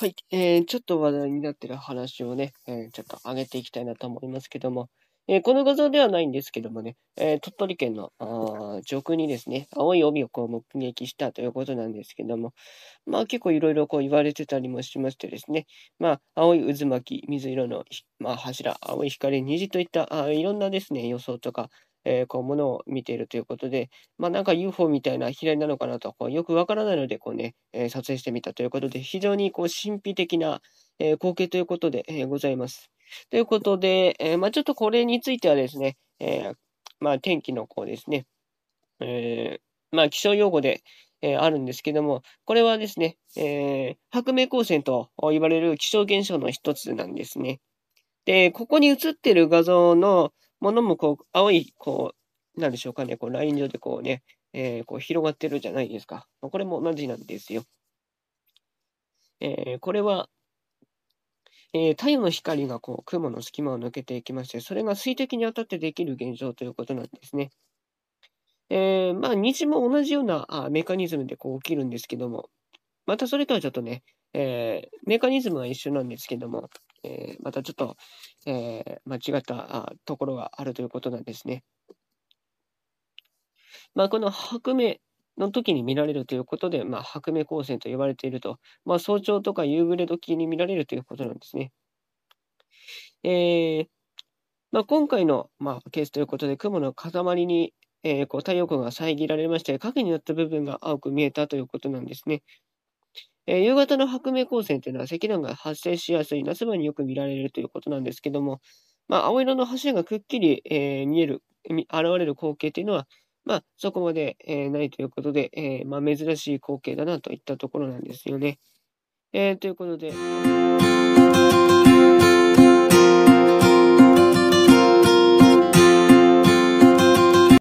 はい、えー、ちょっと話題になってる話をね、えー、ちょっと上げていきたいなと思いますけども、えー、この画像ではないんですけどもね、えー、鳥取県のあ上空にですね、青い帯をこう目撃したということなんですけども、まあ結構いろいろこう言われてたりもしましてですね、まあ青い渦巻き、水色の、まあ、柱、青い光、虹といったあいろんなですね、予想とか、えー、こう、ものを見ているということで、まあ、なんか UFO みたいな左なのかなと、こう、よくわからないので、こうね、えー、撮影してみたということで、非常にこう、神秘的な、えー、光景ということで、えございます。ということで、えまあ、ちょっとこれについてはですね、えまあ、天気のこうですね、えまあ、気象用語で、えあるんですけども、これはですね、え白明光線と言われる気象現象の一つなんですね。で、ここに映ってる画像の、ものもこう、青い、こう、なんでしょうかね、こう、ライン上でこうね、えー、こう広がってるじゃないですか。これも同じなんですよ。えー、これは、えー、太陽の光がこう雲の隙間を抜けていきまして、それが水滴に当たってできる現象ということなんですね。えー、まあ、虹も同じようなあメカニズムでこう起きるんですけども、またそれとはちょっとね、えー、メカニズムは一緒なんですけども、えー、またちょっと、えー、間違ったところがあるということなんですね。まあ、この白目の時に見られるということで、まあ、白目光線と呼ばれていると、まあ、早朝とか夕暮れ時に見られるということなんですね。えーまあ、今回の、まあ、ケースということで、雲の塊に、えー、こう太陽光が遮られまして、影になった部分が青く見えたということなんですね。えー、夕方の白明光線というのは積乱が発生しやすい夏場によく見られるということなんですけども、まあ、青色の柱がくっきり、えー、見える、現れる光景というのは、まあ、そこまで、えー、ないということで、えー、まあ、珍しい光景だなといったところなんですよね。えー、ということで。